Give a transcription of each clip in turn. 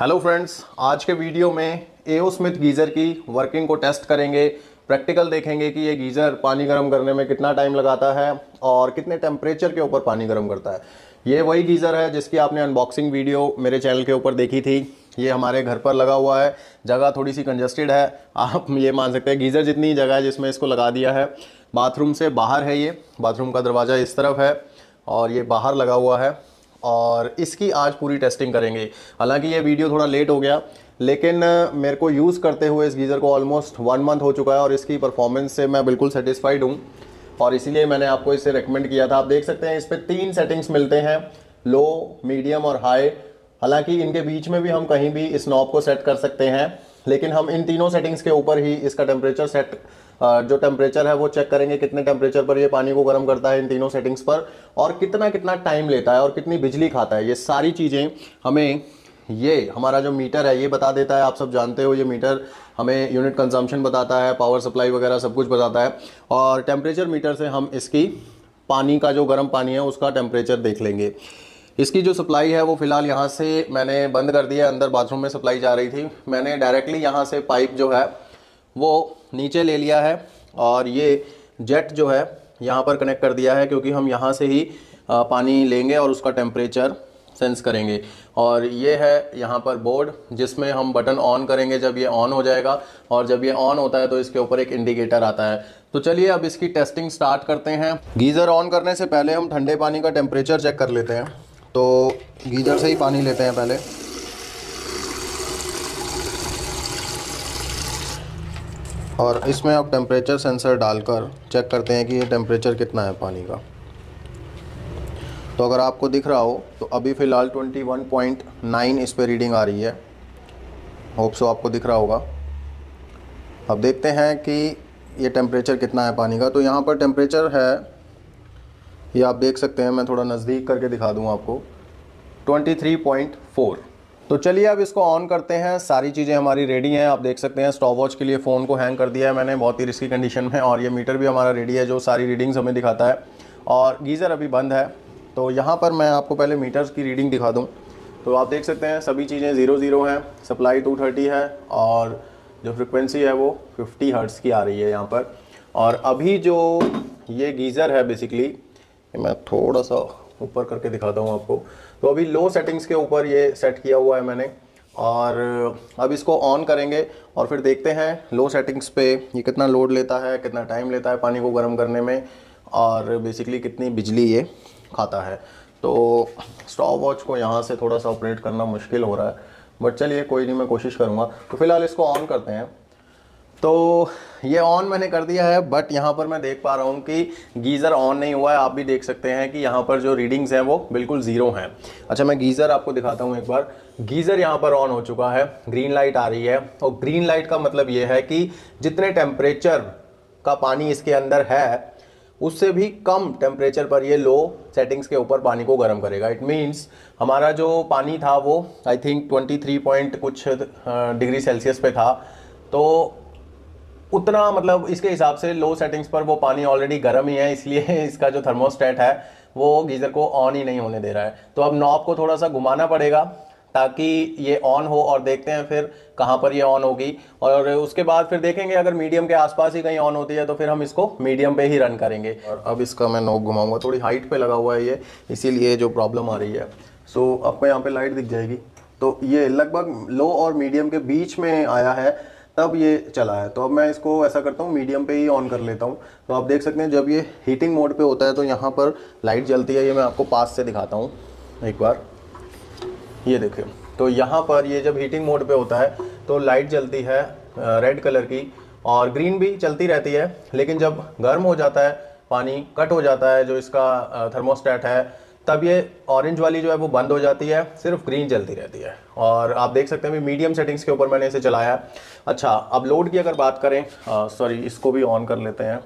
hello friends आज के video में एओ स्मिथ गीज़र की वर्किंग को टेस्ट करेंगे प्रैक्टिकल देखेंगे कि ये गीज़र पानी गर्म करने में कितना टाइम लगाता है और कितने टेम्परेचर के ऊपर पानी गर्म करता है ये वही गीज़र है जिसकी आपने अनबॉक्सिंग वीडियो मेरे चैनल के ऊपर देखी थी ये हमारे घर पर लगा हुआ है जगह थोड़ी सी कंजस्टेड है आप ये मान सकते हैं गीज़र जितनी जगह है जिसमें इसको लगा दिया है बाथरूम से बाहर है ये बाथरूम का दरवाज़ा इस तरफ है और ये बाहर लगा हुआ है और इसकी आज पूरी टेस्टिंग करेंगे हालांकि ये वीडियो थोड़ा लेट हो गया लेकिन मेरे को यूज़ करते हुए इस गीज़र को ऑलमोस्ट वन मंथ हो चुका है और इसकी परफॉर्मेंस से मैं बिल्कुल सेटिस्फाइड हूँ और इसीलिए मैंने आपको इसे रेकमेंड किया था आप देख सकते हैं इस पर तीन सेटिंग्स मिलते हैं लो मीडियम और हाई हालांकि इनके बीच में भी हम कहीं भी इस नॉब को सेट कर सकते हैं लेकिन हम इन तीनों सेटिंग्स के ऊपर ही इसका टेम्परेचर सेट जो टेम्परेचर है वो चेक करेंगे कितने टेम्परेचर पर ये पानी को गर्म करता है इन तीनों सेटिंग्स पर और कितना कितना टाइम लेता है और कितनी बिजली खाता है ये सारी चीज़ें हमें ये हमारा जो मीटर है ये बता देता है आप सब जानते हो ये मीटर हमें यूनिट कंजम्पशन बताता है पावर सप्लाई वगैरह सब कुछ बताता है और टेम्परेचर मीटर से हम इसकी पानी का जो गर्म पानी है उसका टेम्परेचर देख लेंगे इसकी जो सप्लाई है वो फ़िलहाल यहाँ से मैंने बंद कर दिया अंदर बाथरूम में सप्लाई जा रही थी मैंने डायरेक्टली यहाँ से पाइप जो है वो नीचे ले लिया है और ये जेट जो है यहाँ पर कनेक्ट कर दिया है क्योंकि हम यहाँ से ही पानी लेंगे और उसका टेम्परेचर सेंस करेंगे और ये है यहाँ पर बोर्ड जिसमें हम बटन ऑन करेंगे जब ये ऑन हो जाएगा और जब ये ऑन होता है तो इसके ऊपर एक इंडिकेटर आता है तो चलिए अब इसकी टेस्टिंग स्टार्ट करते हैं गीज़र ऑन करने से पहले हम ठंडे पानी का टेम्परेचर चेक कर लेते हैं तो गीज़र से ही पानी लेते हैं पहले और इसमें आप टेम्परेचर सेंसर डालकर चेक करते हैं कि ये टेम्परेचर कितना है पानी का तो अगर आपको दिख रहा हो तो अभी फ़िलहाल 21.9 इस पर रीडिंग आ रही है होप सो आपको दिख रहा होगा अब देखते हैं कि ये टेम्परेचर कितना है पानी का तो यहाँ पर टेम्परेचर है ये आप देख सकते हैं मैं थोड़ा नज़दीक करके दिखा दूँ आपको ट्वेंटी तो चलिए अब इसको ऑन करते हैं सारी चीज़ें हमारी रेडी हैं आप देख सकते हैं स्टॉप वॉच के लिए फ़ोन को हैंग कर दिया है मैंने बहुत ही रिस्की कंडीशन में और ये मीटर भी हमारा रेडी है जो सारी रीडिंग्स हमें दिखाता है और गीज़र अभी बंद है तो यहाँ पर मैं आपको पहले मीटर्स की रीडिंग दिखा दूँ तो आप देख सकते हैं सभी चीज़ें ज़ीरो ज़ीरो हैं सप्लाई टू थर्टी है और जो फ्रिक्वेंसी है वो फिफ्टी हर्ट्स की आ रही है यहाँ पर और अभी जो ये गीज़र है बेसिकली मैं थोड़ा सा ऊपर करके दिखाता हूँ आपको तो अभी लो सेटिंग्स के ऊपर ये सेट किया हुआ है मैंने और अब इसको ऑन करेंगे और फिर देखते हैं लो सेटिंग्स पे ये कितना लोड लेता है कितना टाइम लेता है पानी को गर्म करने में और बेसिकली कितनी बिजली ये खाता है तो स्टॉप वॉच को यहाँ से थोड़ा सा ऑपरेट करना मुश्किल हो रहा है बट चलिए कोई नहीं मैं कोशिश करूँगा तो फिलहाल इसको ऑन करते हैं तो ये ऑन मैंने कर दिया है बट यहाँ पर मैं देख पा रहा हूँ कि गीज़र ऑन नहीं हुआ है आप भी देख सकते हैं कि यहाँ पर जो रीडिंग्स हैं वो बिल्कुल ज़ीरो हैं अच्छा मैं गीज़र आपको दिखाता हूँ एक बार गीज़र यहाँ पर ऑन हो चुका है ग्रीन लाइट आ रही है और ग्रीन लाइट का मतलब ये है कि जितने टेम्परेचर का पानी इसके अंदर है उससे भी कम टेम्परेचर पर ये लो सेटिंग्स के ऊपर पानी को गर्म करेगा इट मीन्स हमारा जो पानी था वो आई थिंक ट्वेंटी पॉइंट कुछ डिग्री सेल्सियस पे था तो उतना मतलब इसके हिसाब से लो सेटिंग्स पर वो पानी ऑलरेडी गर्म ही है इसलिए इसका जो थर्मोस्टेट है वो गीज़र को ऑन ही नहीं होने दे रहा है तो अब नॉब को थोड़ा सा घुमाना पड़ेगा ताकि ये ऑन हो और देखते हैं फिर कहाँ पर ये ऑन होगी और उसके बाद फिर देखेंगे अगर मीडियम के आसपास ही कहीं ऑन होती है तो फिर हम इसको मीडियम पे ही रन करेंगे और अब इसका मैं नोक घुमाऊंगा थोड़ी हाइट पे लगा हुआ है ये इसीलिए जो प्रॉब्लम आ रही है सो तो आपको यहाँ पे लाइट दिख जाएगी तो ये लगभग लो और मीडियम के बीच में आया है तब ये चला है तो अब मैं इसको ऐसा करता हूँ मीडियम पे ही ऑन कर लेता हूँ तो आप देख सकते हैं जब ये हीटिंग मोड पे होता है तो यहाँ पर लाइट जलती है ये मैं आपको पास से दिखाता हूँ एक बार ये देखिए तो यहाँ पर ये जब हीटिंग मोड पे होता है तो लाइट जलती है रेड कलर की और ग्रीन भी चलती रहती है लेकिन जब गर्म हो जाता है पानी कट हो जाता है जो इसका थर्मोस्टेट है तब ये ऑरेंज वाली जो है वो बंद हो जाती है सिर्फ ग्रीन चलती रहती है और आप देख सकते हैं मीडियम सेटिंग्स के ऊपर मैंने इसे चलाया है अच्छा अब लोड की अगर बात करें सॉरी इसको भी ऑन कर लेते हैं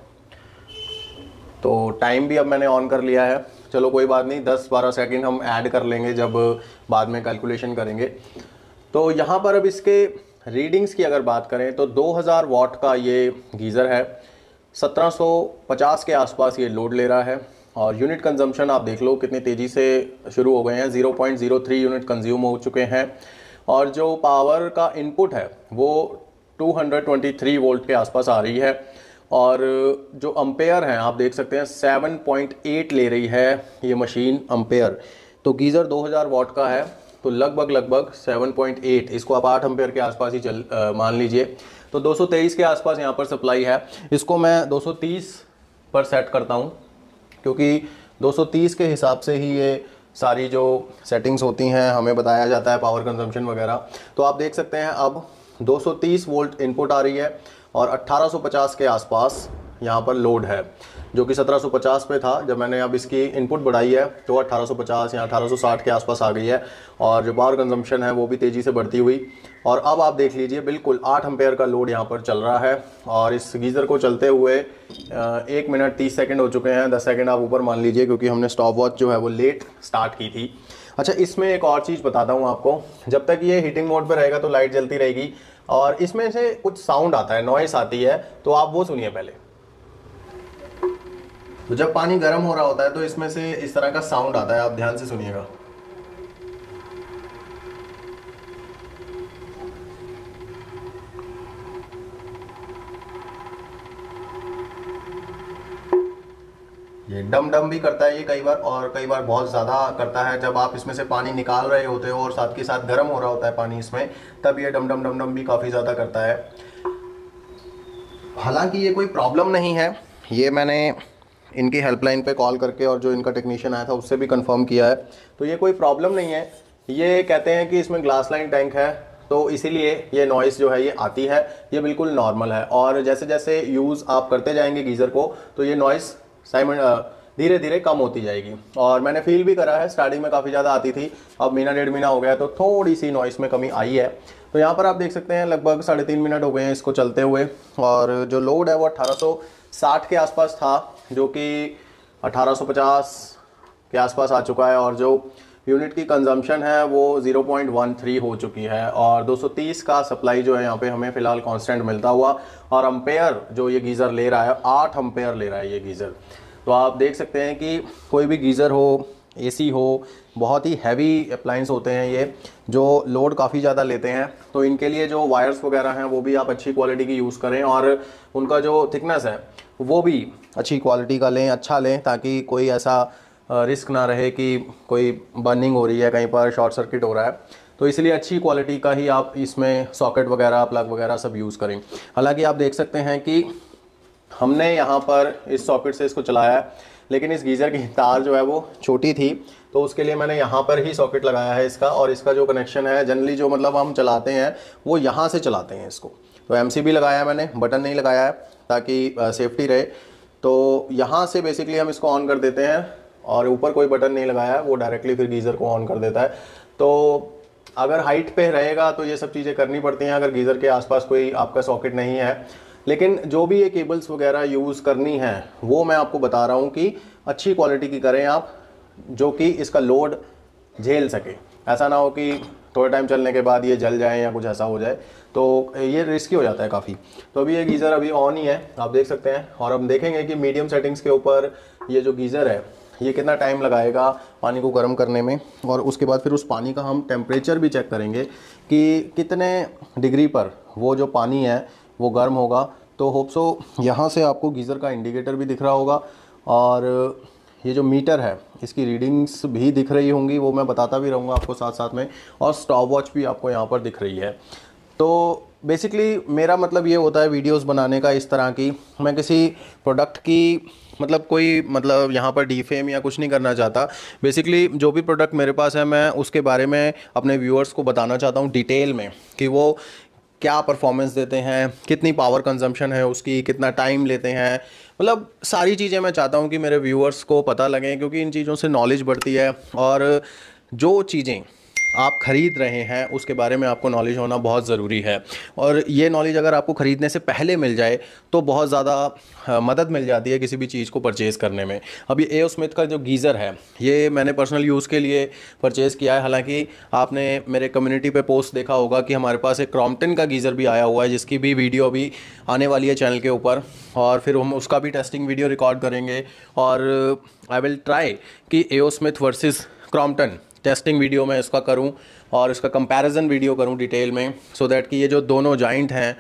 तो टाइम भी अब मैंने ऑन कर लिया है चलो कोई बात नहीं दस बारह सेकेंड हम ऐड कर लेंगे जब बाद में कैलकुलेशन करेंगे तो यहाँ पर अब इसके रीडिंग्स की अगर बात करें तो 2000 वाट का ये गीज़र है 1750 के आसपास ये लोड ले रहा है और यूनिट कंजम्पशन आप देख लो कितनी तेज़ी से शुरू हो गए हैं 0.03 यूनिट कंज्यूम हो चुके हैं और जो पावर का इनपुट है वो 223 वोल्ट के आसपास आ रही है और जो अम्पेयर हैं आप देख सकते हैं 7.8 ले रही है ये मशीन अम्पेयर तो गीज़र 2000 वॉट का है तो लगभग लगभग 7.8 इसको आप आठ अम्पेयर के आसपास ही चल आ, मान लीजिए तो तेईस के आसपास यहाँ पर सप्लाई है इसको मैं तीस पर सेट करता हूँ क्योंकि 230 के हिसाब से ही ये सारी जो सेटिंग्स होती हैं हमें बताया जाता है पावर कंजम्पशन वगैरह तो आप देख सकते हैं अब 230 वोल्ट इनपुट आ रही है और 1850 के आसपास यहाँ पर लोड है जो कि 1750 पे था जब मैंने अब इसकी इनपुट बढ़ाई है तो 1850 या 1860 के आसपास आ गई है और जो पावर कंजम्पशन है वो भी तेज़ी से बढ़ती हुई और अब आप देख लीजिए बिल्कुल आठ एम्पेयर का लोड यहाँ पर चल रहा है और इस गीज़र को चलते हुए एक मिनट तीस सेकेंड हो चुके हैं दस सेकेंड आप ऊपर मान लीजिए क्योंकि हमने स्टॉप वॉच जो है वो लेट स्टार्ट की थी अच्छा इसमें एक और चीज़ बताता हूँ आपको जब तक ये हीटिंग मोड पर रहेगा तो लाइट जलती रहेगी और इसमें से कुछ साउंड आता है नॉइस आती है तो आप वो सुनिए पहले तो जब पानी गर्म हो रहा होता है तो इसमें से इस तरह का साउंड आता है आप ध्यान से सुनिएगा ये डम डम भी करता है ये कई बार और कई बार बहुत ज़्यादा करता है जब आप इसमें से पानी निकाल रहे होते हो और साथ के साथ गर्म हो रहा होता है पानी इसमें तब ये डम डम डम डम भी काफ़ी ज़्यादा करता है हालांकि ये कोई प्रॉब्लम नहीं है ये मैंने इनकी हेल्पलाइन पे कॉल करके और जो इनका टेक्नीशियन आया था उससे भी कंफर्म किया है तो ये कोई प्रॉब्लम नहीं है ये कहते हैं कि इसमें ग्लास लाइन टैंक है तो इसीलिए ये नॉइस जो है ये आती है ये बिल्कुल नॉर्मल है और जैसे जैसे यूज़ आप करते जाएंगे गीज़र को तो ये नॉइस साइमन धीरे धीरे कम होती जाएगी और मैंने फील भी करा है स्टार्टिंग में काफ़ी ज़्यादा आती थी अब महीना डेढ़ महीना हो गया तो थोड़ी सी नॉइस में कमी आई है तो यहाँ पर आप देख सकते हैं लगभग साढ़े तीन मिनट हो गए हैं इसको चलते हुए और जो लोड है वो अट्ठारह सौ साठ के आसपास था जो कि 1850 के आसपास आ चुका है और जो यूनिट की कंजम्पशन है वो 0.13 हो चुकी है और 230 का सप्लाई जो है यहाँ पे हमें फ़िलहाल कांस्टेंट मिलता हुआ और अम्पेयर जो ये गीज़र ले रहा है आठ अम्पेयर ले रहा है ये गीज़र तो आप देख सकते हैं कि कोई भी गीज़र हो एसी हो बहुत ही हैवी अप्लाइंस होते हैं ये जो लोड काफ़ी ज़्यादा लेते हैं तो इनके लिए जो वायर्स वगैरह हैं वो भी आप अच्छी क्वालिटी की यूज़ करें और उनका जो थिकनेस है वो भी अच्छी क्वालिटी का लें अच्छा लें ताकि कोई ऐसा रिस्क ना रहे कि कोई बर्निंग हो रही है कहीं पर शॉर्ट सर्किट हो रहा है तो इसलिए अच्छी क्वालिटी का ही आप इसमें सॉकेट वगैरह प्लग वगैरह सब यूज़ करें हालांकि आप देख सकते हैं कि हमने यहाँ पर इस सॉकेट से इसको चलाया है लेकिन इस गीज़र की तार जो है वो छोटी थी तो उसके लिए मैंने यहाँ पर ही सॉकेट लगाया है इसका और इसका जो कनेक्शन है जनरली जो मतलब हम चलाते हैं वो यहाँ से चलाते हैं इसको तो एम लगाया है मैंने बटन नहीं लगाया है ताकि सेफ्टी रहे तो यहाँ से बेसिकली हम इसको ऑन कर देते हैं और ऊपर कोई बटन नहीं लगाया है वो डायरेक्टली फिर गीज़र को ऑन कर देता है तो अगर हाइट पे रहेगा तो ये सब चीज़ें करनी पड़ती हैं अगर गीज़र के आसपास कोई आपका सॉकेट नहीं है लेकिन जो भी ये केबल्स वगैरह यूज़ करनी है वो मैं आपको बता रहा हूँ कि अच्छी क्वालिटी की करें आप जो कि इसका लोड झेल सके ऐसा ना हो कि थोड़े टाइम चलने के बाद ये जल जाए या कुछ ऐसा हो जाए तो ये रिस्की हो जाता है काफ़ी तो अभी ये गीज़र अभी ऑन ही है आप देख सकते हैं और हम देखेंगे कि मीडियम सेटिंग्स के ऊपर ये जो गीज़र है ये कितना टाइम लगाएगा पानी को गर्म करने में और उसके बाद फिर उस पानी का हम टेम्परेचर भी चेक करेंगे कि कितने डिग्री पर वो जो पानी है वो गर्म होगा तो होप्सो यहाँ से आपको गीज़र का इंडिकेटर भी दिख रहा होगा और ये जो मीटर है इसकी रीडिंग्स भी दिख रही होंगी वो मैं बताता भी रहूँगा आपको साथ साथ में और स्टॉप वॉच भी आपको यहाँ पर दिख रही है तो बेसिकली मेरा मतलब ये होता है वीडियोस बनाने का इस तरह की मैं किसी प्रोडक्ट की मतलब कोई मतलब यहाँ पर डीफेम या कुछ नहीं करना चाहता बेसिकली जो भी प्रोडक्ट मेरे पास है मैं उसके बारे में अपने व्यूअर्स को बताना चाहता हूँ डिटेल में कि वो क्या परफॉर्मेंस देते हैं कितनी पावर कंजम्पशन है उसकी कितना टाइम लेते हैं मतलब सारी चीज़ें मैं चाहता हूँ कि मेरे व्यूअर्स को पता लगें क्योंकि इन चीज़ों से नॉलेज बढ़ती है और जो चीज़ें आप ख़रीद रहे हैं उसके बारे में आपको नॉलेज होना बहुत ज़रूरी है और ये नॉलेज अगर आपको ख़रीदने से पहले मिल जाए तो बहुत ज़्यादा हाँ, मदद मिल जाती है किसी भी चीज़ को परचेज़ करने में अब ये स्मिथ का जो गीज़र है ये मैंने पर्सनल यूज़ के लिए परचेज़ किया है हालांकि आपने मेरे कम्युनिटी पे पोस्ट देखा होगा कि हमारे पास एक क्रॉम्पटन का गीज़र भी आया हुआ है जिसकी भी वीडियो अभी आने वाली है चैनल के ऊपर और फिर हम उसका भी टेस्टिंग वीडियो रिकॉर्ड करेंगे और आई विल ट्राई कि AO Smith versus Crompton testing video मैं इसका करूं और इसका कंपैरिजन वीडियो करूं डिटेल में सो so दैट कि ये जो दोनों जॉइंट हैं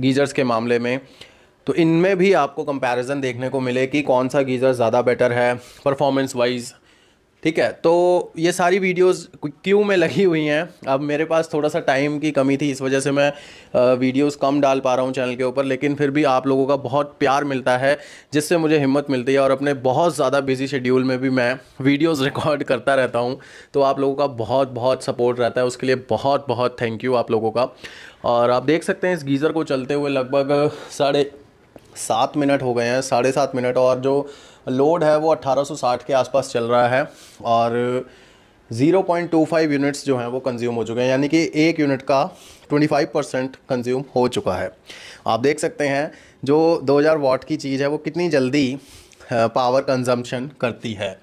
गीज़र्स के मामले में तो इनमें भी आपको कंपैरिजन देखने को मिले कि कौन सा गीज़र ज़्यादा बेटर है परफॉर्मेंस वाइज ठीक है तो ये सारी वीडियोस क्यों में लगी हुई हैं अब मेरे पास थोड़ा सा टाइम की कमी थी इस वजह से मैं वीडियोस कम डाल पा रहा हूँ चैनल के ऊपर लेकिन फिर भी आप लोगों का बहुत प्यार मिलता है जिससे मुझे हिम्मत मिलती है और अपने बहुत ज़्यादा बिजी शेड्यूल में भी मैं वीडियोज़ रिकॉर्ड करता रहता हूँ तो आप लोगों का बहुत बहुत सपोर्ट रहता है उसके लिए बहुत बहुत थैंक यू आप लोगों का और आप देख सकते हैं इस गीज़र को चलते हुए लगभग साढ़े सात मिनट हो गए हैं साढ़े सात मिनट और जो लोड है वो 1860 के आसपास चल रहा है और 0.25 यूनिट्स जो हैं वो कंज्यूम हो चुके हैं यानी कि एक यूनिट का 25 परसेंट कंज्यूम हो चुका है आप देख सकते हैं जो 2000 वाट की चीज़ है वो कितनी जल्दी पावर कंजम्पशन करती है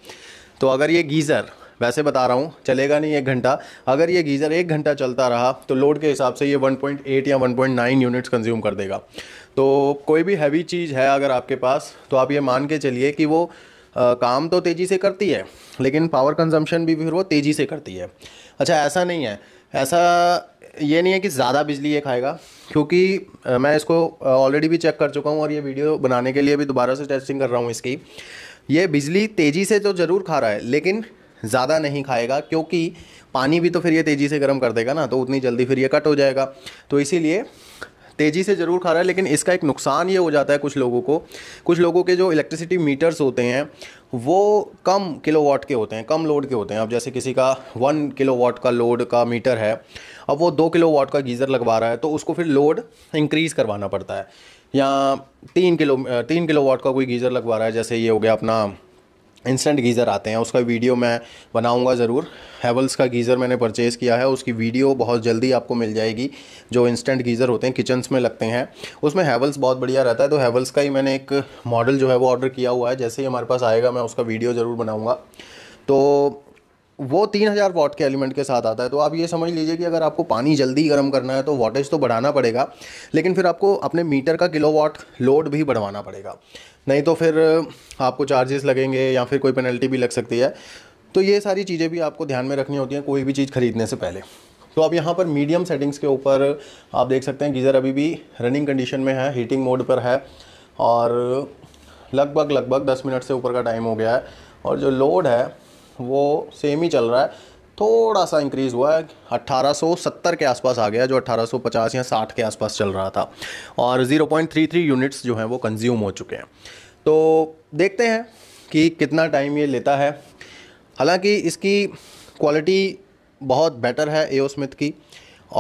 तो अगर ये गीज़र वैसे बता रहा हूँ चलेगा नहीं एक घंटा अगर ये गीज़र एक घंटा चलता रहा तो लोड के हिसाब से ये 1.8 या 1.9 यूनिट्स कंज्यूम कर देगा तो कोई भी हैवी चीज़ है अगर आपके पास तो आप ये मान के चलिए कि वो आ, काम तो तेज़ी से करती है लेकिन पावर कंजम्पशन भी फिर वो तेज़ी से करती है अच्छा ऐसा नहीं है ऐसा ये नहीं है कि ज़्यादा बिजली ये खाएगा क्योंकि मैं इसको ऑलरेडी भी चेक कर चुका हूँ और ये वीडियो बनाने के लिए भी दोबारा से टेस्टिंग कर रहा हूँ इसकी ये बिजली तेज़ी से तो ज़रूर खा रहा है लेकिन ज़्यादा नहीं खाएगा क्योंकि पानी भी तो फिर ये तेज़ी से गर्म कर देगा ना तो उतनी जल्दी फिर ये कट हो जाएगा तो इसीलिए तेज़ी से ज़रूर खा रहा है लेकिन इसका एक नुकसान ये हो जाता है कुछ लोगों को कुछ लोगों के जो इलेक्ट्रिसिटी मीटर्स होते हैं वो कम वाट के होते हैं कम लोड के होते हैं अब जैसे किसी का वन वाट का लोड का मीटर है अब वो दो वाट का गीज़र लगवा रहा है तो उसको फिर लोड इंक्रीज़ करवाना पड़ता है या तीन किलो तीन वाट का कोई गीज़र लगवा रहा है जैसे ये हो गया अपना इंस्टेंट गीज़र आते हैं उसका वीडियो मैं बनाऊंगा ज़रूर हैवल्स का गीज़र मैंने परचेज़ किया है उसकी वीडियो बहुत जल्दी आपको मिल जाएगी जो इंस्टेंट गीज़र होते हैं किचन्स में लगते हैं उसमें हैवल्स बहुत बढ़िया रहता है तो हैवल्स का ही मैंने एक मॉडल जो है वो ऑर्डर किया हुआ है जैसे ही हमारे पास आएगा मैं उसका वीडियो ज़रूर बनाऊँगा तो वो तीन हज़ार वॉट के एलिमेंट के साथ आता है तो आप ये समझ लीजिए कि अगर आपको पानी जल्दी गर्म करना है तो वाटेज तो बढ़ाना पड़ेगा लेकिन फिर आपको अपने मीटर का किलो वॉट लोड भी बढ़वाना पड़ेगा नहीं तो फिर आपको चार्जेस लगेंगे या फिर कोई पेनल्टी भी लग सकती है तो ये सारी चीज़ें भी आपको ध्यान में रखनी होती हैं कोई भी चीज़ ख़रीदने से पहले तो अब यहाँ पर मीडियम सेटिंग्स के ऊपर आप देख सकते हैं गीज़र अभी भी रनिंग कंडीशन में है हीटिंग मोड पर है और लगभग लगभग 10 मिनट से ऊपर का टाइम हो गया है और जो लोड है वो सेम ही चल रहा है थोड़ा सा इंक्रीज़ हुआ है 1870 के आसपास आ गया जो 1850 या 60 के आसपास चल रहा था और 0.33 यूनिट्स जो हैं वो कंज्यूम हो चुके हैं तो देखते हैं कि कितना टाइम ये लेता है हालांकि इसकी क्वालिटी बहुत बेटर है एओ स्मिथ की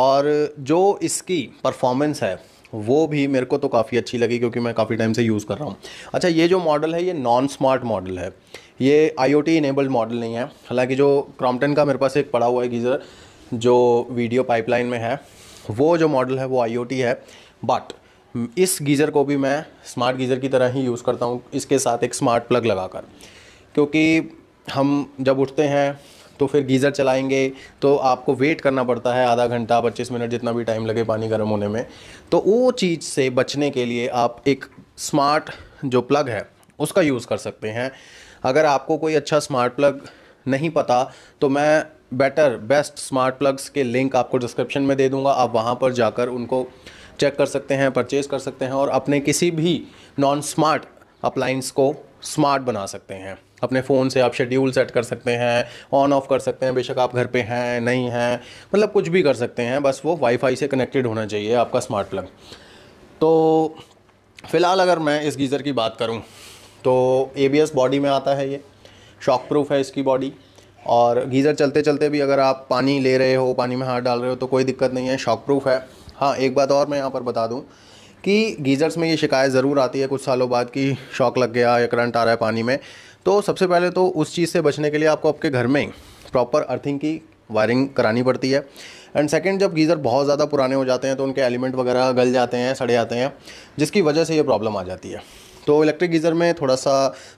और जो इसकी परफॉर्मेंस है वो भी मेरे को तो काफ़ी अच्छी लगी क्योंकि मैं काफ़ी टाइम से यूज़ कर रहा हूँ अच्छा ये जो मॉडल है ये नॉन स्मार्ट मॉडल है ये आई ओ इनेबल्ड मॉडल नहीं है हालांकि जो क्रॉम्पटन का मेरे पास एक पड़ा हुआ है गीज़र जो वीडियो पाइपलाइन में है वो जो मॉडल है वो आई है बट इस गीज़र को भी मैं स्मार्ट गीज़र की तरह ही यूज़ करता हूँ इसके साथ एक स्मार्ट प्लग लगाकर क्योंकि हम जब उठते हैं तो फिर गीज़र चलाएंगे तो आपको वेट करना पड़ता है आधा घंटा पच्चीस मिनट जितना भी टाइम लगे पानी गर्म होने में तो वो चीज़ से बचने के लिए आप एक स्मार्ट जो प्लग है उसका यूज़ कर सकते हैं अगर आपको कोई अच्छा स्मार्ट प्लग नहीं पता तो मैं बेटर बेस्ट स्मार्ट प्लग्स के लिंक आपको डिस्क्रिप्शन में दे दूंगा आप वहां पर जाकर उनको चेक कर सकते हैं परचेज़ कर सकते हैं और अपने किसी भी नॉन स्मार्ट अप्लाइंस को स्मार्ट बना सकते हैं अपने फ़ोन से आप शेड्यूल सेट कर सकते हैं ऑन ऑफ कर सकते हैं बेशक आप घर पे हैं नहीं हैं मतलब कुछ भी कर सकते हैं बस वो वाईफाई से कनेक्टेड होना चाहिए आपका स्मार्ट प्लग तो फ़िलहाल अगर मैं इस गीज़र की बात करूँ तो ए बॉडी में आता है ये शॉक प्रूफ है इसकी बॉडी और गीज़र चलते चलते भी अगर आप पानी ले रहे हो पानी में हाथ डाल रहे हो तो कोई दिक्कत नहीं है शॉक प्रूफ है हाँ एक बात और मैं यहाँ पर बता दूँ कि गीज़र्स में ये शिकायत ज़रूर आती है कुछ सालों बाद कि शॉक लग गया या करंट आ रहा है पानी में तो सबसे पहले तो उस चीज़ से बचने के लिए आपको आपके घर में प्रॉपर अर्थिंग की वायरिंग करानी पड़ती है एंड सेकेंड जब गीज़र बहुत ज़्यादा पुराने हो जाते हैं तो उनके एलिमेंट वगैरह गल जाते हैं सड़े जाते हैं जिसकी वजह से ये प्रॉब्लम आ जाती है तो इलेक्ट्रिक गीज़र में थोड़ा सा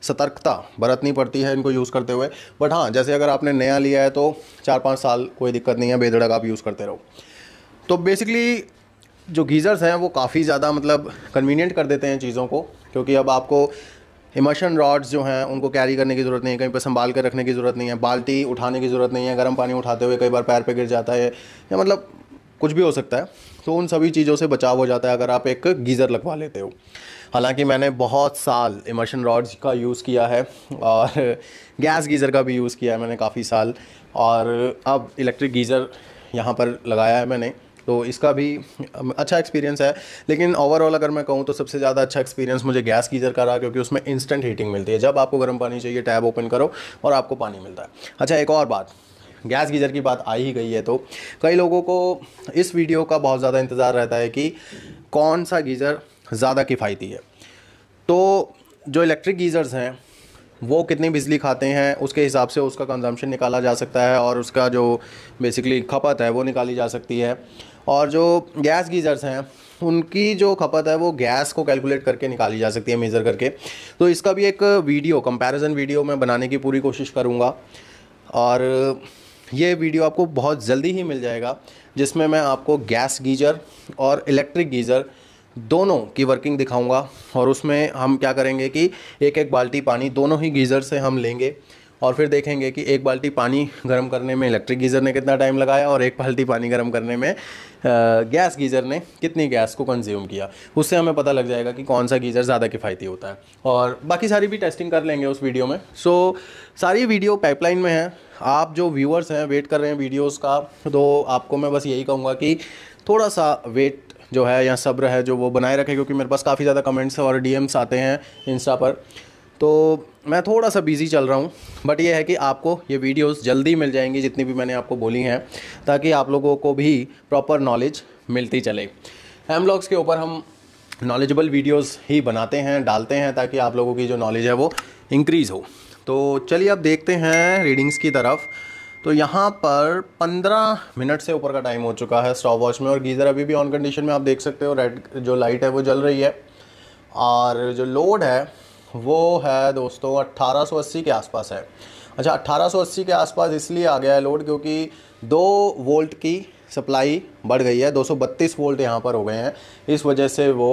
सतर्कता बरतनी पड़ती है इनको यूज़ करते हुए बट हाँ जैसे अगर आपने नया लिया है तो चार पाँच साल कोई दिक्कत नहीं है बेधड़क आप यूज़ करते रहो तो बेसिकली जो गीज़र्स हैं वो काफ़ी ज़्यादा मतलब कन्वीनियंट कर देते हैं चीज़ों को क्योंकि अब आपको इमर्शन रॉड्स जो हैं उनको कैरी करने की ज़रूरत नहीं है कहीं पर संभाल कर रखने की ज़रूरत नहीं है बाल्टी उठाने की ज़रूरत नहीं है गर्म पानी उठाते हुए कई बार पैर पर गिर जाता है या मतलब कुछ भी हो सकता है तो उन सभी चीज़ों से बचाव हो जाता है अगर आप एक गीज़र लगवा लेते हो हालांकि मैंने बहुत साल इमर्शन रॉड्स का यूज़ किया है और गैस गीज़र का भी यूज़ किया है मैंने काफ़ी साल और अब इलेक्ट्रिक गीज़र यहाँ पर लगाया है मैंने तो इसका भी अच्छा एक्सपीरियंस है लेकिन ओवरऑल अगर मैं कहूँ तो सबसे ज़्यादा अच्छा एक्सपीरियंस मुझे गैस गीजर का रहा क्योंकि उसमें इंस्टेंट हीटिंग मिलती है जब आपको गर्म पानी चाहिए टैब ओपन करो और आपको पानी मिलता है अच्छा एक और बात गैस गीजर की बात आ ही गई है तो कई लोगों को इस वीडियो का बहुत ज़्यादा इंतज़ार रहता है कि कौन सा गीज़र ज़्यादा किफ़ायती है तो जो इलेक्ट्रिक गीज़र्स हैं वो कितनी बिजली खाते हैं उसके हिसाब से उसका कंजम्पशन निकाला जा सकता है और उसका जो बेसिकली खपत है वो निकाली जा सकती है और जो गैस गीज़र्स हैं उनकी जो खपत है वो गैस को कैलकुलेट करके निकाली जा सकती है मेज़र करके तो इसका भी एक वीडियो कंपैरिजन वीडियो मैं बनाने की पूरी कोशिश करूँगा और ये वीडियो आपको बहुत जल्दी ही मिल जाएगा जिसमें मैं आपको गैस गीज़र और इलेक्ट्रिक गीज़र दोनों की वर्किंग दिखाऊंगा और उसमें हम क्या करेंगे कि एक एक बाल्टी पानी दोनों ही गीज़र से हम लेंगे और फिर देखेंगे कि एक बाल्टी पानी गर्म करने में इलेक्ट्रिक गीज़र ने कितना टाइम लगाया और एक बाल्टी पानी गर्म करने में गैस गीज़र ने कितनी गैस को कंज्यूम किया उससे हमें पता लग जाएगा कि कौन सा गीज़र ज़्यादा किफ़ायती होता है और बाकी सारी भी टेस्टिंग कर लेंगे उस वीडियो में सो so, सारी वीडियो पाइपलाइन में है आप जो व्यूअर्स हैं वेट कर रहे हैं वीडियोज़ का तो आपको मैं बस यही कहूँगा कि थोड़ा सा वेट जो है या सब्र है जो वो बनाए रखें क्योंकि मेरे पास काफ़ी ज़्यादा कमेंट्स और डी आते हैं इंस्टा पर तो मैं थोड़ा सा बिज़ी चल रहा हूँ बट ये है कि आपको ये वीडियोस जल्दी मिल जाएंगी जितनी भी मैंने आपको बोली हैं ताकि आप लोगों को भी प्रॉपर नॉलेज मिलती चले एम के ऊपर हम नॉलेजेबल वीडियोस ही बनाते हैं डालते हैं ताकि आप लोगों की जो नॉलेज है वो इंक्रीज़ हो तो चलिए अब देखते हैं रीडिंग्स की तरफ तो यहाँ पर पंद्रह मिनट से ऊपर का टाइम हो चुका है स्टॉप वॉच में और गीज़र अभी भी ऑन कंडीशन में आप देख सकते हो रेड जो लाइट है वो जल रही है और जो लोड है वो है दोस्तों 1880 के आसपास है अच्छा 1880 के आसपास इसलिए आ गया है लोड क्योंकि दो वोल्ट की सप्लाई बढ़ गई है 232 वोल्ट यहाँ पर हो गए हैं इस वजह से वो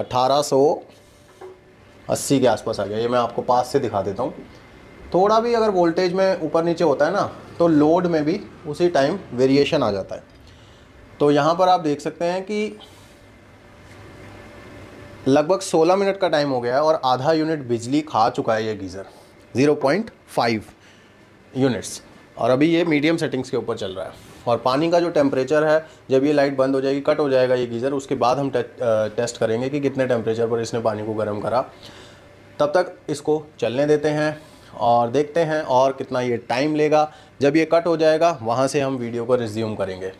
1880 के आसपास आ गया ये मैं आपको पास से दिखा देता हूँ थोड़ा भी अगर वोल्टेज में ऊपर नीचे होता है ना तो लोड में भी उसी टाइम वेरिएशन आ जाता है तो यहाँ पर आप देख सकते हैं कि लगभग 16 मिनट का टाइम हो गया है और आधा यूनिट बिजली खा चुका है ये गीज़र 0.5 यूनिट्स और अभी ये मीडियम सेटिंग्स के ऊपर चल रहा है और पानी का जो टेम्परेचर है जब ये लाइट बंद हो जाएगी कट हो जाएगा ये गीज़र उसके बाद हम टेस्ट करेंगे कि कितने टेम्परेचर पर इसने पानी को गर्म करा तब तक इसको चलने देते हैं और देखते हैं और कितना ये टाइम लेगा जब ये कट हो जाएगा वहाँ से हम वीडियो को रिज्यूम करेंगे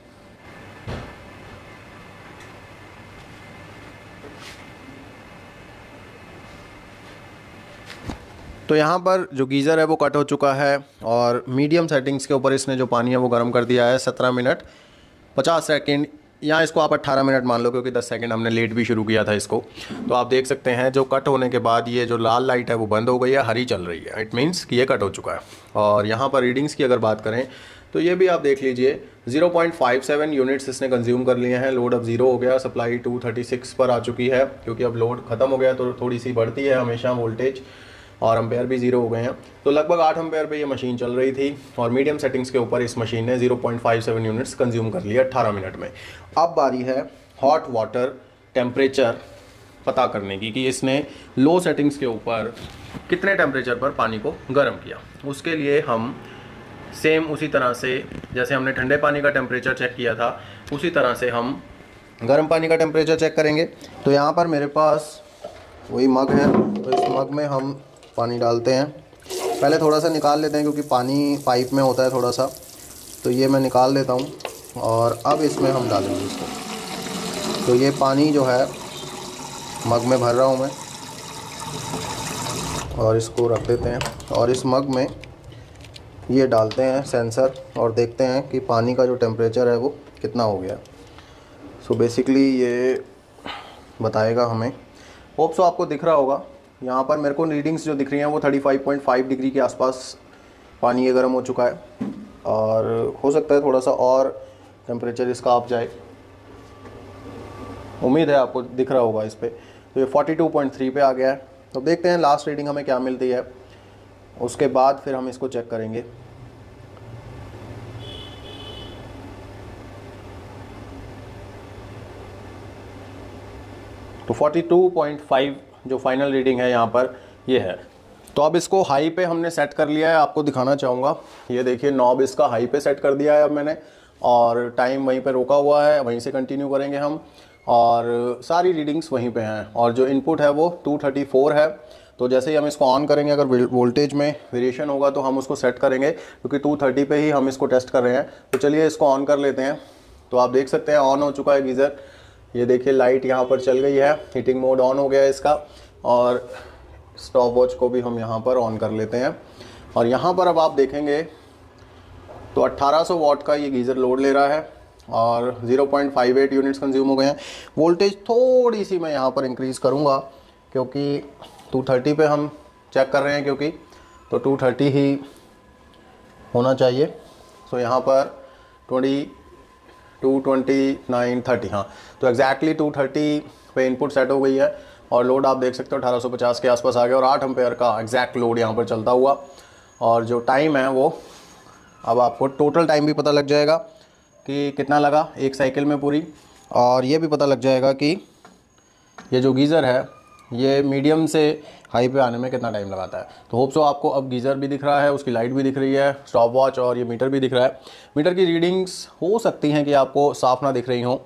तो यहाँ पर जो गीज़र है वो कट हो चुका है और मीडियम सेटिंग्स के ऊपर इसने जो पानी है वो गर्म कर दिया है सत्रह मिनट पचास सेकेंड या इसको आप 18 मिनट मान लो क्योंकि 10 सेकंड हमने लेट भी शुरू किया था इसको तो आप देख सकते हैं जो कट होने के बाद ये जो लाल लाइट है वो बंद हो गई है हरी चल रही है इट मीन्स कि ये कट हो चुका है और यहाँ पर रीडिंग्स की अगर बात करें तो ये भी आप देख लीजिए 0.57 यूनिट्स इसने कंज्यूम कर लिए हैं लोड अब ज़ीरो हो गया सप्लाई 236 पर आ चुकी है क्योंकि अब लोड ख़त्म हो गया तो थोड़ी सी बढ़ती है हमेशा वोल्टेज और अम्पेयर भी जीरो हो गए हैं तो लगभग आठ अम्पेयर पे ये मशीन चल रही थी और मीडियम सेटिंग्स के ऊपर इस मशीन ने 0.57 यूनिट्स कंज्यूम कर लिया 18 मिनट में अब बारी है हॉट वाटर टेम्परेचर पता करने की कि इसने लो सेटिंग्स के ऊपर कितने टेम्परेचर पर पानी को गर्म किया उसके लिए हम सेम उसी तरह से जैसे हमने ठंडे पानी का टेम्परेचर चेक किया था उसी तरह से हम गर्म पानी का टेम्परेचर चेक करेंगे तो यहाँ पर मेरे पास वही मग है तो इस मग में हम पानी डालते हैं पहले थोड़ा सा निकाल लेते हैं क्योंकि पानी पाइप में होता है थोड़ा सा तो ये मैं निकाल लेता हूँ और अब इसमें हम डालेंगे इसको तो ये पानी जो है मग में भर रहा हूँ मैं और इसको रख देते हैं और इस मग में ये डालते हैं सेंसर और देखते हैं कि पानी का जो टेम्परेचर है वो कितना हो गया सो so बेसिकली ये बताएगा हमें होप्सो आपको दिख रहा होगा यहाँ पर मेरे को रीडिंग्स जो दिख रही हैं वो 35.5 डिग्री के आसपास पानी ये गर्म हो चुका है और हो सकता है थोड़ा सा और टेम्परेचर इसका आप जाए उम्मीद है आपको दिख रहा होगा इस पर तो ये 42.3 पे आ गया है तो देखते हैं लास्ट रीडिंग हमें क्या मिलती है उसके बाद फिर हम इसको चेक करेंगे तो 42.5 जो फाइनल रीडिंग है यहाँ पर ये है तो अब इसको हाई पे हमने सेट कर लिया है आपको दिखाना चाहूँगा ये देखिए नॉब इसका हाई पे सेट कर दिया है अब मैंने और टाइम वहीं पे रोका हुआ है वहीं से कंटिन्यू करेंगे हम और सारी रीडिंग्स वहीं पे हैं और जो इनपुट है वो 234 है तो जैसे ही हम इसको ऑन करेंगे अगर वोल्टेज में वेरिएशन होगा तो हम उसको सेट करेंगे क्योंकि तो 230 पे ही हम इसको टेस्ट कर रहे हैं तो चलिए इसको ऑन कर लेते हैं तो आप देख सकते हैं ऑन हो चुका है गीज़र ये देखिए लाइट यहाँ पर चल गई है हीटिंग मोड ऑन हो गया है इसका और स्टॉप वॉच को भी हम यहाँ पर ऑन कर लेते हैं और यहाँ पर अब आप देखेंगे तो 1800 वॉट का ये गीज़र लोड ले रहा है और 0.58 यूनिट्स कंज्यूम हो गए हैं वोल्टेज थोड़ी सी मैं यहाँ पर इंक्रीज़ करूँगा क्योंकि 230 पे हम चेक कर रहे हैं क्योंकि तो 230 ही होना चाहिए सो यहाँ पर twenty two twenty nine thirty हाँ तो एक्जैक्टली टू थर्टी पे इनपुट सेट हो गई है और लोड आप देख सकते हो अठारह सौ पचास के आसपास आ गया और आठ एम्पेयर का एग्जैक्ट लोड यहाँ पर चलता हुआ और जो टाइम है वो अब आपको टोटल टाइम भी पता लग जाएगा कि कितना लगा एक साइकिल में पूरी और ये भी पता लग जाएगा कि ये जो गीज़र है ये मीडियम से हाई पे आने में कितना टाइम लगाता है तो होप सो आपको अब गीज़र भी दिख रहा है उसकी लाइट भी दिख रही है स्टॉप वॉच और ये मीटर भी दिख रहा है मीटर की रीडिंग्स हो सकती हैं कि आपको साफ ना दिख रही हों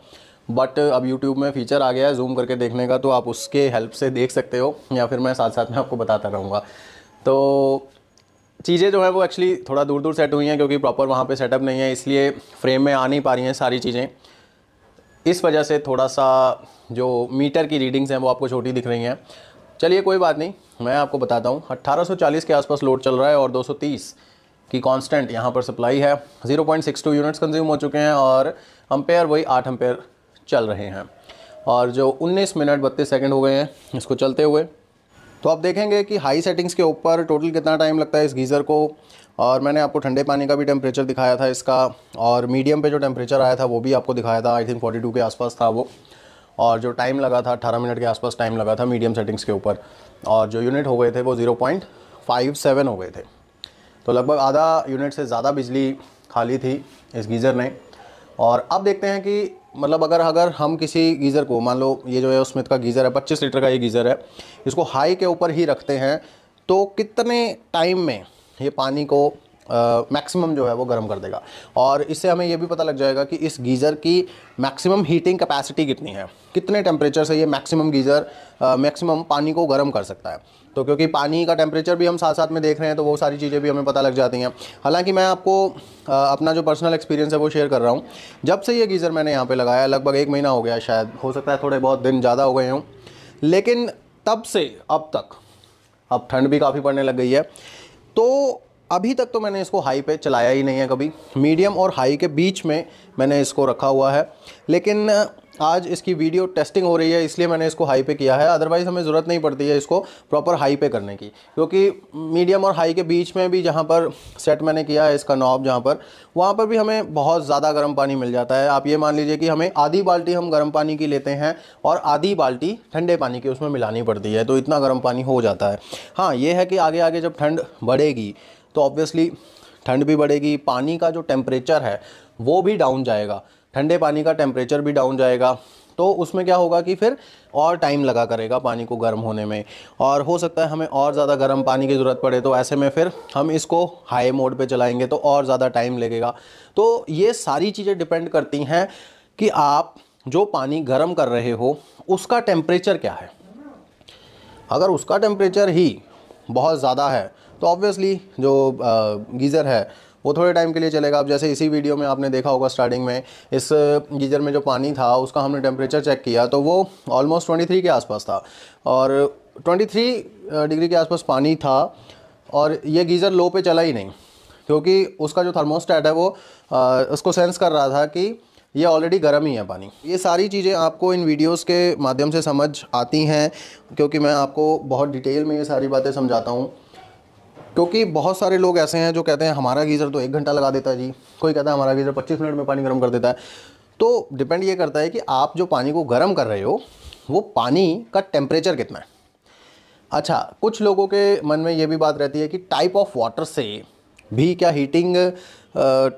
बट अब YouTube में फीचर आ गया है जूम करके देखने का तो आप उसके हेल्प से देख सकते हो या फिर मैं साथ साथ में आपको बताता रहूँगा तो चीज़ें जो है वो एक्चुअली थोड़ा दूर दूर सेट हुई हैं क्योंकि प्रॉपर वहाँ पे सेटअप नहीं है इसलिए फ्रेम में आ नहीं पा रही हैं सारी चीज़ें इस वजह से थोड़ा सा जो मीटर की रीडिंग्स हैं वो आपको छोटी दिख रही हैं चलिए कोई बात नहीं मैं आपको बताता हूँ 1840 के आसपास लोड चल रहा है और 230 की कांस्टेंट यहाँ पर सप्लाई है 0.62 यूनिट्स कंज्यूम हो चुके हैं और अम्पेयर वही आठ अम्पेयर चल रहे हैं और जो 19 मिनट बत्तीस सेकेंड हो गए हैं इसको चलते हुए तो आप देखेंगे कि हाई सेटिंग्स के ऊपर टोटल कितना टाइम लगता है इस गीज़र को और मैंने आपको ठंडे पानी का भी टेम्परेचर दिखाया था इसका और मीडियम पे जो टेम्परेचर आया था वो भी आपको दिखाया था आई थिंक 42 के आसपास था वो और जो टाइम लगा था अठारह मिनट के आसपास टाइम लगा था मीडियम सेटिंग्स के ऊपर और जो यूनिट हो गए थे वो ज़ीरो पॉइंट फाइव सेवन हो गए थे तो लगभग आधा यूनिट से ज़्यादा बिजली खाली थी इस गीज़र ने और अब देखते हैं कि मतलब अगर अगर हम किसी गीज़र को मान लो ये जो है स्मिथ का गीज़र है 25 लीटर का ये गीज़र है इसको हाई के ऊपर ही रखते हैं तो कितने टाइम में ये पानी को मैक्सिमम जो है वो गर्म कर देगा और इससे हमें ये भी पता लग जाएगा कि इस गीज़र की मैक्सिमम हीटिंग कैपेसिटी कितनी है कितने टेम्परेचर से ये मैक्सिमम गीज़र मैक्सिमम पानी को गर्म कर सकता है तो क्योंकि पानी का टेम्परेचर भी हम साथ साथ में देख रहे हैं तो वो सारी चीज़ें भी हमें पता लग जाती हैं हालांकि मैं आपको आ, अपना जो पर्सनल एक्सपीरियंस है वो शेयर कर रहा हूँ जब से ये गीज़र मैंने यहाँ पर लगाया लगभग एक महीना हो गया शायद हो सकता है थोड़े बहुत दिन ज़्यादा हो गए हों लेकिन तब से अब तक अब ठंड भी काफ़ी पड़ने लग गई है तो अभी तक तो मैंने इसको हाई पे चलाया ही नहीं है कभी मीडियम और हाई के बीच में मैंने इसको रखा हुआ है लेकिन आज इसकी वीडियो टेस्टिंग हो रही है इसलिए मैंने इसको हाई पे किया है अदरवाइज़ हमें ज़रूरत नहीं पड़ती है इसको प्रॉपर हाई पे करने की क्योंकि मीडियम और हाई के बीच में भी जहाँ पर सेट मैंने किया है इसका नॉब जहाँ पर वहाँ पर भी हमें बहुत ज़्यादा गर्म पानी मिल जाता है आप ये मान लीजिए कि हमें आधी बाल्टी हम गर्म पानी की लेते हैं और आधी बाल्टी ठंडे पानी की उसमें मिलानी पड़ती है तो इतना गर्म पानी हो जाता है हाँ ये है कि आगे आगे जब ठंड बढ़ेगी तो ऑब्वियसली ठंड भी बढ़ेगी पानी का जो टेम्परेचर है वो भी डाउन जाएगा ठंडे पानी का टेम्परेचर भी डाउन जाएगा तो उसमें क्या होगा कि फिर और टाइम लगा करेगा पानी को गर्म होने में और हो सकता है हमें और ज़्यादा गर्म पानी की ज़रूरत पड़े तो ऐसे में फिर हम इसको हाई मोड पे चलाएंगे तो और ज़्यादा टाइम लगेगा तो ये सारी चीज़ें डिपेंड करती हैं कि आप जो पानी गर्म कर रहे हो उसका टेम्परेचर क्या है अगर उसका टेम्परेचर ही बहुत ज़्यादा है तो ऑब्वियसली जो गीज़र है वो थोड़े टाइम के लिए चलेगा अब जैसे इसी वीडियो में आपने देखा होगा स्टार्टिंग में इस गीज़र में जो पानी था उसका हमने टेम्परेचर चेक किया तो वो ऑलमोस्ट 23 के आसपास था और 23 डिग्री के आसपास पानी था और ये गीज़र लो पे चला ही नहीं क्योंकि उसका जो थर्मोस्टैट है वो उसको सेंस कर रहा था कि ये ऑलरेडी गर्म ही है पानी ये सारी चीज़ें आपको इन वीडियोस के माध्यम से समझ आती हैं क्योंकि मैं आपको बहुत डिटेल में ये सारी बातें समझाता हूँ क्योंकि बहुत सारे लोग ऐसे हैं जो कहते हैं हमारा गीज़र तो एक घंटा लगा देता है जी कोई कहता है हमारा गीज़र पच्चीस मिनट में पानी गर्म कर देता है तो डिपेंड ये करता है कि आप जो पानी को गर्म कर रहे हो वो पानी का टेम्परेचर कितना है अच्छा कुछ लोगों के मन में ये भी बात रहती है कि टाइप ऑफ वाटर से भी क्या हीटिंग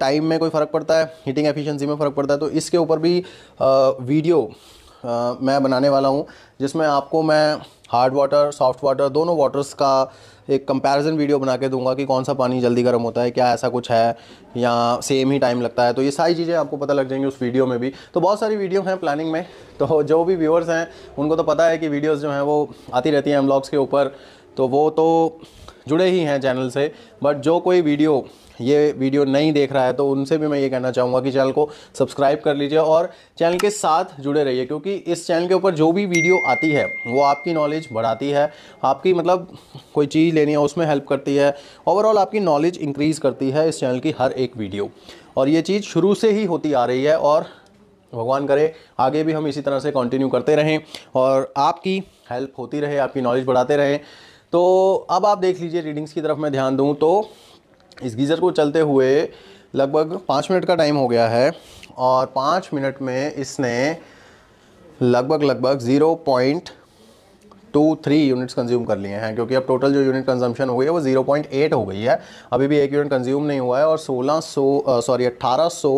टाइम में कोई फ़र्क पड़ता है हीटिंग एफिशिएंसी में फ़र्क पड़ता है तो इसके ऊपर भी आ, वीडियो आ, मैं बनाने वाला हूँ जिसमें आपको मैं हार्ड वाटर सॉफ्ट वाटर दोनों वाटर्स का एक कंपैरिजन वीडियो बना के दूंगा कि कौन सा पानी जल्दी गर्म होता है क्या ऐसा कुछ है या सेम ही टाइम लगता है तो ये सारी चीज़ें आपको पता लग जाएंगी उस वीडियो में भी तो बहुत सारी वीडियो हैं प्लानिंग में तो जो भी व्यूअर्स हैं उनको तो पता है कि वीडियोज़ जो हैं वो आती रहती हैं एम ब्लॉग्स के ऊपर तो वो तो जुड़े ही हैं चैनल से बट जो कोई वीडियो ये वीडियो नहीं देख रहा है तो उनसे भी मैं ये कहना चाहूँगा कि चैनल को सब्सक्राइब कर लीजिए और चैनल के साथ जुड़े रहिए क्योंकि इस चैनल के ऊपर जो भी वीडियो आती है वो आपकी नॉलेज बढ़ाती है आपकी मतलब कोई चीज़ लेनी है उसमें हेल्प करती है ओवरऑल आपकी नॉलेज इंक्रीज़ करती है इस चैनल की हर एक वीडियो और ये चीज़ शुरू से ही होती आ रही है और भगवान करे आगे भी हम इसी तरह से कंटिन्यू करते रहें और आपकी हेल्प होती रहे आपकी नॉलेज बढ़ाते रहें तो अब आप देख लीजिए रीडिंग्स की तरफ मैं ध्यान दूँ तो इस गीज़र को चलते हुए लगभग पाँच मिनट का टाइम हो गया है और पाँच मिनट में इसने लगभग लगभग zero point two three units consume कर लिए हैं क्योंकि अब टोटल जो यूनिट कंजम्पशन हो गई है वो ज़ीरो पॉइंट एट हो गई है अभी भी एक यूनिट कंज्यूम नहीं हुआ है और सोलह सौ सॉरी अट्ठारह सौ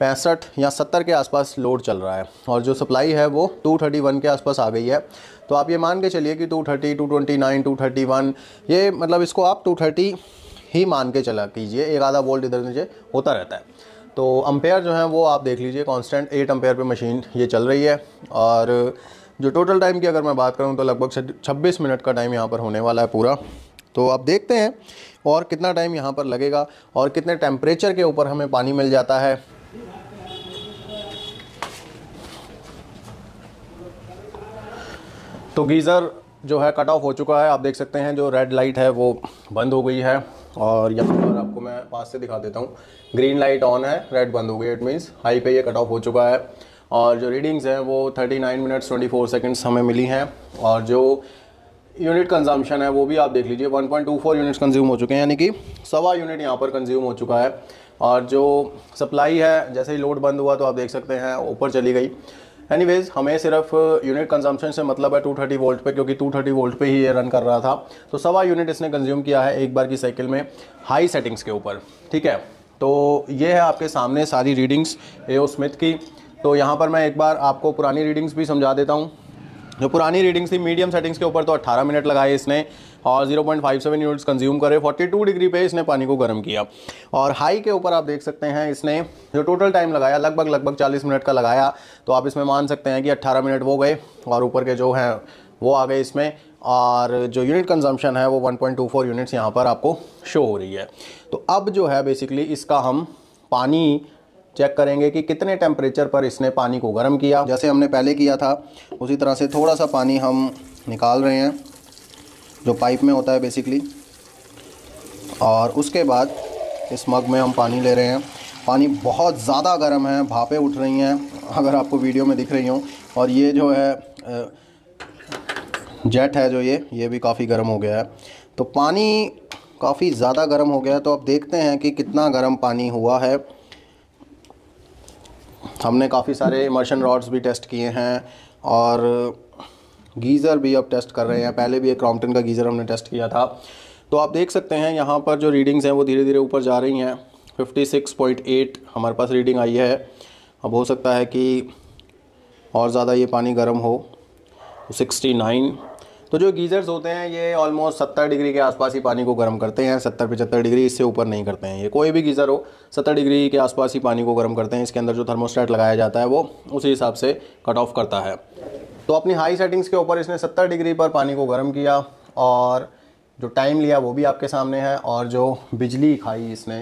पैंसठ या सत्तर के आसपास लोड चल रहा है और जो सप्लाई है वो टू थर्टी वन के आसपास आ गई है तो आप ये मान के चलिए कि two two thirty twenty nine two thirty one ये मतलब इसको आप टू थर्टी ही मान के चला कीजिए एक आधा वोल्ट इधर नीचे होता रहता है तो अम्पेयर जो है वो आप देख लीजिए कांस्टेंट एट अम्पेयर पे मशीन ये चल रही है और जो टोटल टाइम की अगर मैं बात करूँ तो लगभग छब्बीस मिनट का टाइम यहाँ पर होने वाला है पूरा तो आप देखते हैं और कितना टाइम यहाँ पर लगेगा और कितने टेम्परेचर के ऊपर हमें पानी मिल जाता है तो गीज़र जो है कट ऑफ हो चुका है आप देख सकते हैं जो रेड लाइट है वो बंद हो गई है और यहाँ पर आपको मैं पास से दिखा देता हूँ ग्रीन लाइट ऑन है रेड बंद हो गई इट मीन्स हाई पे ये कट ऑफ हो चुका है और जो रीडिंग्स हैं वो 39 मिनट्स 24 सेकंड्स हमें मिली हैं और जो यूनिट कंजम्पशन है वो भी आप देख लीजिए 1.24 यूनिट्स कंज्यूम हो चुके हैं यानी कि सवा यूनिट यहाँ पर कंज्यूम हो चुका है और जो सप्लाई है जैसे ही लोड बंद हुआ तो आप देख सकते हैं ऊपर चली गई एनीवेज हमें सिर्फ यूनिट uh, कंजम्पशन से मतलब है 230 वोल्ट पे क्योंकि 230 वोल्ट पे ही ये रन कर रहा था तो सवा यूनिट इसने कंज्यूम किया है एक बार की साइकिल में हाई सेटिंग्स के ऊपर ठीक है तो ये है आपके सामने सारी रीडिंग्स ए स्मिथ की तो यहाँ पर मैं एक बार आपको पुरानी रीडिंग्स भी समझा देता हूँ जो पुरानी रीडिंग्स थी मीडियम सेटिंग्स के ऊपर तो 18 मिनट लगाए इसने और 0.57 यूनिट्स कंज्यूम करे 42 डिग्री पे इसने पानी को गर्म किया और हाई के ऊपर आप देख सकते हैं इसने जो टोटल टाइम लगाया लगभग लगभग 40 मिनट का लगाया तो आप इसमें मान सकते हैं कि 18 मिनट वो गए और ऊपर के जो हैं वो आ गए इसमें और जो यूनिट कंजम्पशन है वो फोर यूनिट्स यहाँ पर आपको शो हो रही है तो अब जो है बेसिकली इसका हम पानी चेक करेंगे कि कितने टेम्परेचर पर इसने पानी को गर्म किया जैसे हमने पहले किया था उसी तरह से थोड़ा सा पानी हम निकाल रहे हैं जो पाइप में होता है बेसिकली और उसके बाद इस मग में हम पानी ले रहे हैं पानी बहुत ज़्यादा गर्म है भापें उठ रही हैं अगर आपको वीडियो में दिख रही हूँ और ये जो है जेट है जो ये ये भी काफ़ी गर्म हो गया है तो पानी काफ़ी ज़्यादा गर्म हो गया है तो आप देखते हैं कि कितना गर्म पानी हुआ है हमने काफ़ी सारे इमर्शन रॉड्स भी टेस्ट किए हैं और गीज़र भी अब टेस्ट कर रहे हैं पहले भी एक क्रॉम्पटन का गीज़र हमने टेस्ट किया था तो आप देख सकते हैं यहाँ पर जो रीडिंग्स हैं वो धीरे धीरे ऊपर जा रही हैं 56.8 हमारे पास रीडिंग आई है अब हो सकता है कि और ज़्यादा ये पानी गर्म हो 69 तो, तो जो गीज़र्स होते हैं ये ऑलमोस्ट सत्तर डिग्री के आसपास ही पानी को गर्म करते हैं सत्तर पचहत्तर डिग्री इससे ऊपर नहीं करते हैं ये कोई भी गीज़र हो सत्तर डिग्री के आसपास ही पानी को गर्म करते हैं इसके अंदर जो थर्मोस्टेट लगाया जाता है वो उसी हिसाब से कट ऑफ करता है तो अपनी हाई सेटिंग्स के ऊपर इसने 70 डिग्री पर पानी को गर्म किया और जो टाइम लिया वो भी आपके सामने है और जो बिजली खाई इसने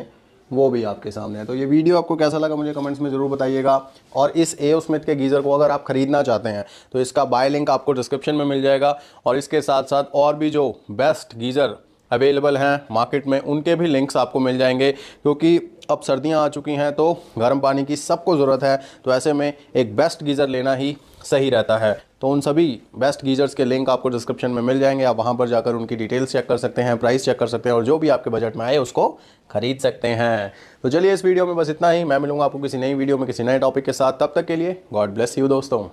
वो भी आपके सामने है तो ये वीडियो आपको कैसा लगा मुझे कमेंट्स में ज़रूर बताइएगा और इस ए स्मिथ के गीज़र को अगर आप ख़रीदना चाहते हैं तो इसका बाय लिंक आपको डिस्क्रिप्शन में मिल जाएगा और इसके साथ साथ और भी जो बेस्ट गीज़र अवेलेबल हैं मार्केट में उनके भी लिंक्स आपको मिल जाएंगे क्योंकि अब सर्दियां आ चुकी हैं तो गर्म पानी की सबको ज़रूरत है तो ऐसे में एक बेस्ट गीज़र लेना ही सही रहता है तो उन सभी बेस्ट गीजर्स के लिंक आपको डिस्क्रिप्शन में मिल जाएंगे आप वहाँ पर जाकर उनकी डिटेल्स चेक कर सकते हैं प्राइस चेक कर सकते हैं और जो भी आपके बजट में आए उसको खरीद सकते हैं तो चलिए इस वीडियो में बस इतना ही मैं मिलूंगा आपको किसी नई वीडियो में किसी नए टॉपिक के साथ तब तक के लिए गॉड ब्लेस यू दोस्तों